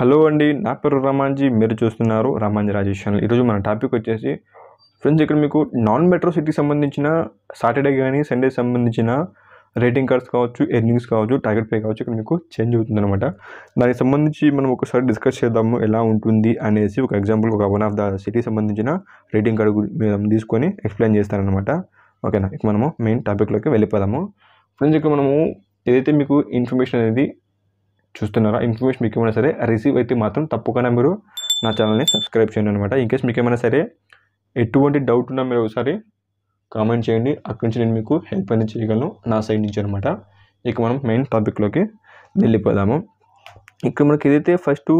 hello అండి నా పేరు రమాన్జీ మీరు చూస్తున్నారు రమాంజీ రాజేష్ ఛానల్ ఈరోజు మన టాపిక్ వచ్చేసి ఫ్రెండ్స్ ఇక్కడ మీకు నాన్ మెట్రో సిటీకి సంబంధించిన సాటర్డే కానీ సండే సంబంధించిన రేటింగ్ కార్డ్స్ కావచ్చు ఎర్నింగ్స్ కావచ్చు టార్గెట్ పే కావచ్చు ఇక్కడ మీకు చేంజ్ అనమాట దానికి సంబంధించి మనం ఒకసారి డిస్కస్ చేద్దాము ఎలా ఉంటుంది అనేసి ఒక ఎగ్జాంపుల్ ఒక వన్ ఆఫ్ ద సిటీ సంబంధించిన రేటింగ్ కార్డు తీసుకొని ఎక్స్ప్లెయిన్ చేస్తానమాట ఓకేనా ఇక మనము మెయిన్ టాపిక్లోకి వెళ్ళిపోదాము ఫ్రెండ్స్ ఇక్కడ మనము ఏదైతే మీకు ఇన్ఫర్మేషన్ అనేది చూస్తున్నారా ఇన్ఫర్మేషన్ మీకు ఏమైనా సరే రిసీవ్ అయితే మాత్రం తప్పకుండా మీరు నా ఛానల్ని సబ్స్క్రైబ్ చేయండి అనమాట ఇన్ కేస్ మీకు ఏమైనా సరే ఎటువంటి డౌట్ ఉన్నా మీరు ఒకసారి కామెంట్ చేయండి అక్కడి నుంచి నేను మీకు హెల్ప్ అనేది చేయగలను నా సైడ్ నుంచి అనమాట ఇక మనం మెయిన్ టాపిక్లోకి వెళ్ళిపోదాము ఇక్కడ మనకి ఏదైతే ఫస్ట్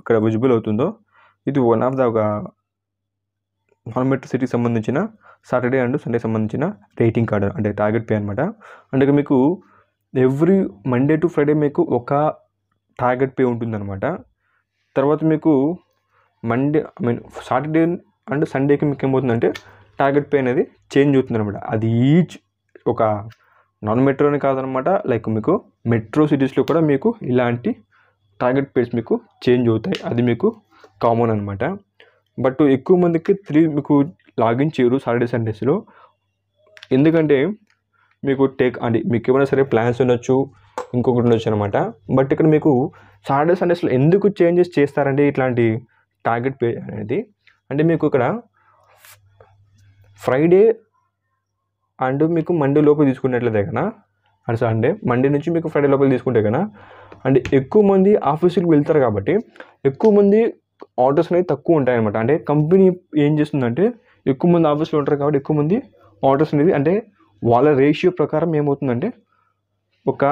ఇక్కడ విజిబుల్ అవుతుందో ఇది వన్ ఆఫ్ ద ఒక నాన్ సిటీకి సంబంధించిన సాటర్డే అండ్ సండే సంబంధించిన రేటింగ్ కార్డు అంటే టార్గెట్ పే అనమాట అంటే మీకు ఎవ్రీ మండే టు ఫ్రైడే మీకు ఒక టార్గెట్ పే ఉంటుందన్నమాట తర్వాత మీకు Monday I mean Saturday and సండేకి మీకు ఏమవుతుందంటే టార్గెట్ పే అనేది చేంజ్ అవుతుంది అనమాట అది ఈచ్ ఒక నాన్ మెట్రోనే కాదనమాట లైక్ మీకు మెట్రో సిటీస్లో కూడా మీకు ఇలాంటి టార్గెట్ పేస్ మీకు చేంజ్ అవుతాయి అది మీకు కామన్ అనమాట బట్ ఎక్కువ మందికి త్రీ మీకు లాగిన్ చేయరు సాటర్డే సండేస్లో ఎందుకంటే మీకు టేక్ అంటే మీకు ఏమైనా సరే ప్లాన్స్ ఉండొచ్చు ఇంకొకటి ఉండొచ్చు అనమాట బట్ ఇక్కడ మీకు సాటర్డే సండేస్లో ఎందుకు చేంజెస్ చేస్తారంటే ఇట్లాంటి టార్గెట్ పే అనేది అంటే మీకు ఇక్కడ ఫ్రైడే అండ్ మీకు మండే లోపల తీసుకునేట్లయితే కదా అండ్ సండే మండే నుంచి మీకు ఫ్రైడే లోపల తీసుకుంటే కదా అండ్ ఎక్కువ మంది ఆఫీసులకు వెళ్తారు కాబట్టి ఎక్కువ మంది ఆర్డర్స్ అనేవి తక్కువ ఉంటాయి అనమాట అంటే కంపెనీ ఏం చేస్తుందంటే ఎక్కువ మంది ఆఫీస్లో ఉంటారు కాబట్టి ఎక్కువ మంది ఆర్డర్స్ అనేది అంటే వాళ్ళ రేషియో ప్రకారం ఏమవుతుందంటే ఒక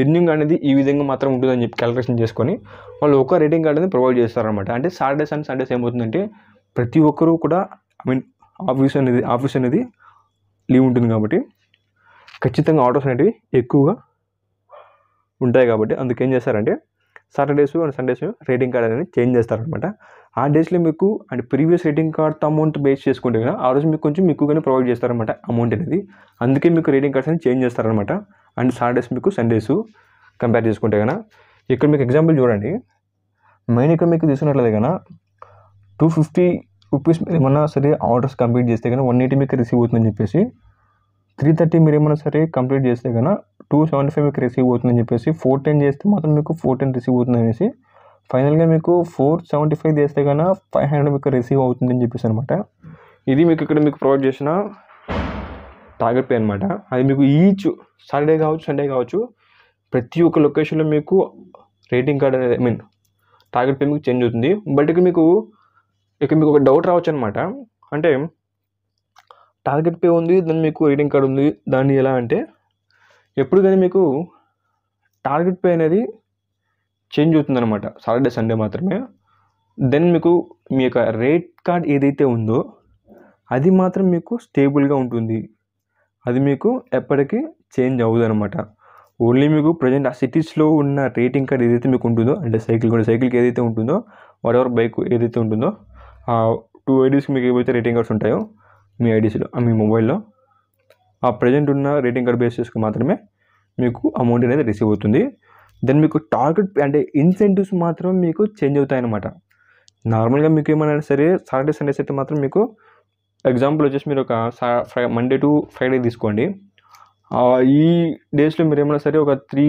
ఎర్నింగ్ అనేది ఈ విధంగా మాత్రం ఉంటుందని చెప్పి క్యాలకులేషన్ చేసుకొని వాళ్ళు ఒక రేటింగ్ కార్డ్ అనేది ప్రొవైడ్ చేస్తారనమాట అంటే సాటర్డేస్ అండ్ సండేస్ ఏమవుతుందంటే ప్రతి ఒక్కరూ కూడా ఐ మీన్ ఆఫీస్ అనేది ఆఫీస్ అనేది లీవ్ ఉంటుంది కాబట్టి ఖచ్చితంగా ఆర్డర్స్ అనేటివి ఎక్కువగా ఉంటాయి కాబట్టి అందుకేం చేస్తారంటే Saturdays and Sundays rating card అనేది చేంజ్ చేస్తారనమాట ఆ డేస్లో మీకు అండ్ ప్రీవియస్ రేటింగ్ కార్డ్తో అమౌంట్ బేస్ చేసుకుంటే కదా ఆ రోజు మీకు కొంచెం కానీ ప్రొవైడ్ చేస్తారనమాట అమౌంట్ అనేది అందుకే మీకు రేటింగ్ కార్డ్స్ అనేది చేంజ్ చేస్తారనమాట అండ్ సాటర్డేస్ మీకు సండేస్ కంపేర్ చేసుకుంటే కదా ఇక్కడ మీకు ఎగ్జాంపుల్ చూడండి మెయిన్ ఇక్కడ మీకు తీసుకున్నట్లయితే కన్నా టూ ఫిఫ్టీ రూపీస్ ఏమన్నా సరే ఆర్డర్స్ కంప్లీట్ చేస్తే కానీ వన్ ఎయిటీ మీకు రిసీవ్ అవుతుందని చెప్పేసి త్రీ థర్టీ మీరు ఏమైనా సరే కంప్లీట్ చేస్తే కన్నా టూ సెవెంటీ ఫైవ్ మీకు రిసీవ్ అవుతుందని చెప్పేసి ఫోర్ టెన్ చేస్తే మాత్రం మీకు ఫోర్ టెన్ రిసీవ్ అవుతుంది అనేసి ఫైనల్గా మీకు ఫోర్ సెవెంటీ ఫైవ్ చేస్తే కన్నా ఫైవ్ హండ్రెడ్ మీకు రిసీవ్ అవుతుందని చెప్పేసి అనమాట ఇది మీకు ఇక్కడ మీకు ప్రొవైడ్ చేసిన టార్గెట్ పే అనమాట అది మీకు ఈచ్ సాటర్డే కావచ్చు సండే కావచ్చు ప్రతి ఒక్క లొకేషన్లో మీకు రేటింగ్ కార్డ్ అనేది ఐ మీన్ టార్గెట్ పే మీకు చేంజ్ అవుతుంది బట్ ఇక్కడ మీకు ఇక మీకు ఒక డౌట్ రావచ్చు అనమాట అంటే టార్గెట్ పే ఉంది దాని మీకు రైడింగ్ కార్డు ఉంది దాన్ని ఎలా అంటే ఎప్పుడు కానీ మీకు టార్గెట్ పే అనేది చేంజ్ అవుతుంది అనమాట సాటర్డే సండే మాత్రమే దెన్ మీకు మీ యొక్క రేట్ కార్డ్ ఏదైతే ఉందో అది మాత్రం మీకు స్టేబుల్గా ఉంటుంది అది మీకు ఎప్పటికీ చేంజ్ అనమాట ఓన్లీ మీకు ప్రజెంట్ ఆ సిటీస్లో ఉన్న రేటింగ్ కార్డ్ ఏదైతే మీకు ఉంటుందో అంటే సైకిల్ కూడా సైకిల్కి ఏదైతే ఉంటుందో వాట్ ఎవర్ బైక్ ఏదైతే ఉంటుందో ఆ టూ ఐడీస్కి మీకు ఏవైతే రేటింగ్ కార్డ్స్ ఉంటాయో మీ ఐడీసీలో మీ మొబైల్లో ఆ ప్రజెంట్ ఉన్న రేటింగ్ కార్డ్ బేస్ చేసుకుని మాత్రమే మీకు అమౌంట్ అనేది రిసీవ్ అవుతుంది దెన్ మీకు టార్గెట్ అంటే ఇన్సెంటివ్స్ మాత్రం మీకు చేంజ్ అవుతాయి అనమాట నార్మల్గా మీకు ఏమైనా సరే సాటర్డే సండేస్ అయితే మాత్రం మీకు ఎగ్జాంపుల్ వచ్చేసి మీరు ఒక మండే టు ఫ్రైడే తీసుకోండి ఈ డేస్లో మీరు ఏమైనా సరే ఒక త్రీ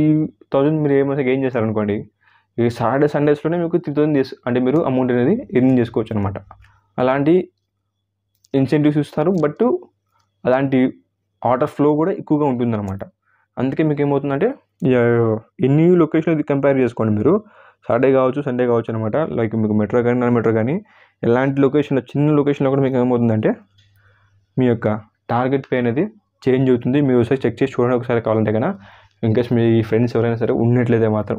థౌజండ్ మీరు ఏమైనా గెయిన్ చేశారనుకోండి ఈ సాటర్డే సండేస్లోనే మీకు త్రీ థౌజండ్ అంటే మీరు అమౌంట్ అనేది ఎర్న్ చేసుకోవచ్చు అనమాట అలాంటి ఇన్సెంటివ్స్ ఇస్తారు బట్ అలాంటి ఆర్డర్ ఫ్లో కూడా ఎక్కువగా ఉంటుందన్నమాట అందుకే మీకు ఏమవుతుందంటే ఎన్ని లొకేషన్ కంపేర్ చేసుకోండి మీరు సాటర్డే కావచ్చు సండే కావచ్చు అనమాట లైక్ మీకు మెట్రో కానీ నాన్ మెట్రో కానీ ఎలాంటి లొకేషన్లో చిన్న లొకేషన్లో కూడా మీకు ఏమవుతుందంటే మీ యొక్క టార్గెట్ పే అనేది చేంజ్ అవుతుంది మీరు ఒకసారి చెక్ చేసి చూడండి ఒకసారి కావాలంటే కన్నా ఇన్కేస్ మీ ఫ్రెండ్స్ ఎవరైనా సరే ఉండట్లేదే మాత్రం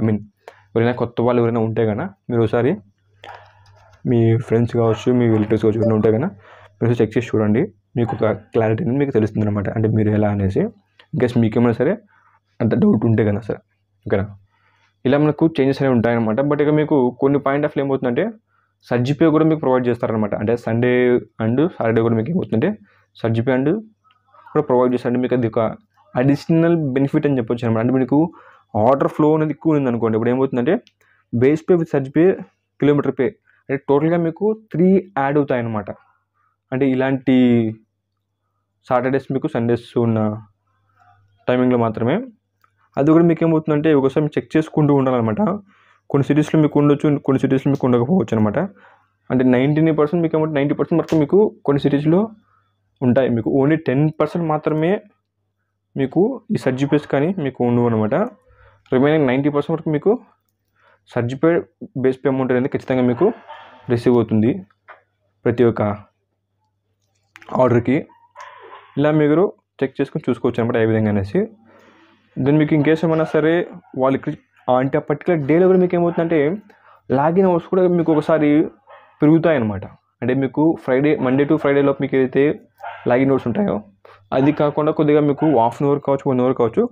ఐ మీన్ ఎవరైనా కొత్త వాళ్ళు ఎవరైనా ఉంటే కన్నా మీరు ఒకసారి మీ ఫ్రెండ్స్ కావచ్చు మీ రిలేటివ్స్ కావచ్చు ఉంటాయి కదా మీరు చెక్ చేసి చూడండి మీకు ఒక క్లారిటీ అనేది మీకు తెలుస్తుంది అనమాట అంటే మీరు ఎలా అనేసి ఇంకేస్ మీకేమైనా సరే అంత డౌట్ ఉంటే కదా సార్ ఓకేనా ఇలా మనకు చేంజెస్ అనేవి ఉంటాయన్నమాట బట్ ఇక మీకు కొన్ని పాయింట్ ఆఫ్ ఏమవుతుందంటే సర్జిపే కూడా మీకు ప్రొవైడ్ చేస్తారనమాట అంటే సండే అండ్ సాటర్డే కూడా మీకు ఏమవుతుందంటే సర్జిపే అండ్ కూడా ప్రొవైడ్ చేస్తారంటే మీకు అది ఒక అడిషనల్ బెనిఫిట్ అని చెప్పొచ్చు అనమాట అంటే మీకు ఆర్డర్ ఫ్లో అనేది ఎక్కువ ఉంది అనుకోండి ఇప్పుడు ఏమవుతుందంటే base pay with surge pay kilometer pay అంటే టోటల్గా మీకు త్రీ యాడ్ అవుతాయి అనమాట అంటే ఇలాంటి సాటర్డేస్ మీకు సండేస్ ఉన్న టైమింగ్లో మాత్రమే అది కూడా మీకు ఏమవుతుందంటే ఒకసారి చెక్ చేసుకుంటూ ఉండాలన్నమాట కొన్ని సిటీస్లో మీకు ఉండొచ్చు కొన్ని సిటీస్లో మీకు ఉండకపోవచ్చు అనమాట అంటే నైంటీ పర్సెంట్ మీకు ఏమంటే నైంటీ పర్సెంట్ వరకు మీకు కొన్ని సిటీస్లో ఉంటాయి మీకు ఓన్లీ టెన్ పర్సెంట్ మాత్రమే మీకు ఈ సర్జిపేస్ కానీ మీకు ఉండవు అనమాట రిమైనింగ్ నైంటీ పర్సెంట్ వరకు మీకు సర్జిపే బేస్ పే అమౌంట్ అనేది ఖచ్చితంగా మీకు రిసీవ్ అవుతుంది ప్రతి ఒక్క ఆర్డర్కి ఇలా మీరు చెక్ చేసుకుని చూసుకోవచ్చు అనమాట ఏ విధంగా అనేసి దెన్ మీకు ఇంకేస్ ఏమైనా సరే వాళ్ళకి అంటే ఆ పర్టికులర్ డేలో కూడా మీకు ఏమవుతుందంటే లాగిన్ అవర్స్ కూడా మీకు ఒకసారి పెరుగుతాయి అనమాట అంటే మీకు ఫ్రైడే మండే టు ఫ్రైడే లోపు మీకు ఏదైతే లాగిన్ అవర్స్ ఉంటాయో అది కాకుండా కొద్దిగా మీకు హాఫ్ అన్ అవర్ కావచ్చు వన్ అవర్ కావచ్చు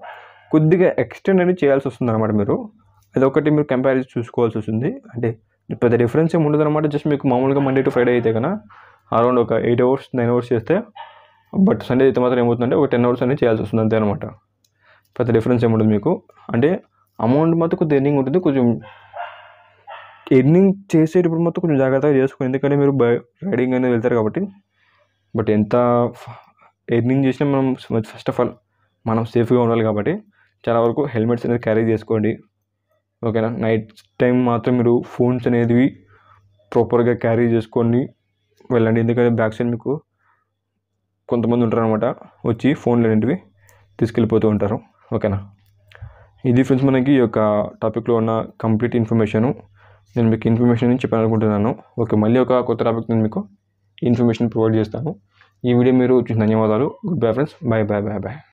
కొద్దిగా ఎక్స్టెండ్ అనేది చేయాల్సి వస్తుంది అనమాట మీరు అదొకటి మీరు కంపారిజన్ చూసుకోవాల్సి వస్తుంది అంటే పెద్ద డిఫరెన్స్ ఏమి ఉండదు అనమాట జస్ట్ మీకు మామూలుగా మండే టు ఫ్రైడే అయితే కన్నా అరౌండ్ ఒక ఎయిట్ అవర్స్ నైన్ అవర్స్ చేస్తే బట్ సండే అయితే మాత్రం ఏమవుతుందంటే ఒక టెన్ అవర్స్ అనేది చేయాల్సి వస్తుంది అంతే అనమాట పెద్ద డిఫరెన్స్ ఏమి ఉండదు మీకు అంటే అమౌంట్ మాత్రం కొద్ది ఎర్నింగ్ ఉంటుంది కొంచెం ఎర్నింగ్ చేసేటప్పుడు మాత్రం కొంచెం జాగ్రత్తగా చేసుకోండి ఎందుకంటే మీరు బై రైడింగ్ అనేది వెళ్తారు కాబట్టి బట్ ఎంత ఎర్నింగ్ చేసినా మనం ఫస్ట్ ఆఫ్ ఆల్ మనం సేఫ్గా ఉండాలి కాబట్టి చాలా వరకు హెల్మెట్స్ అనేది క్యారీ చేసుకోండి ఓకేనా నైట్ టైం మాత్రం మీరు ఫోన్స్ అనేది ప్రాపర్గా క్యారీ చేసుకొని వెళ్ళండి ఎందుకంటే బ్యాక్ సైడ్ మీకు కొంతమంది ఉంటారు అనమాట వచ్చి ఫోన్లు అనేటివి తీసుకెళ్ళిపోతూ ఉంటారు ఓకేనా ఇది ఫ్రెండ్స్ మనకి ఈ యొక్క టాపిక్లో ఉన్న కంప్లీట్ ఇన్ఫర్మేషను నేను మీకు ఇన్ఫర్మేషన్ చెప్పాలనుకుంటున్నాను ఓకే మళ్ళీ ఒక కొత్త టాపిక్ నేను మీకు ఇన్ఫర్మేషన్ ప్రొవైడ్ చేస్తాను ఈ వీడియో మీరు చూసిన ధన్యవాదాలు good bye friends bye bye bye bye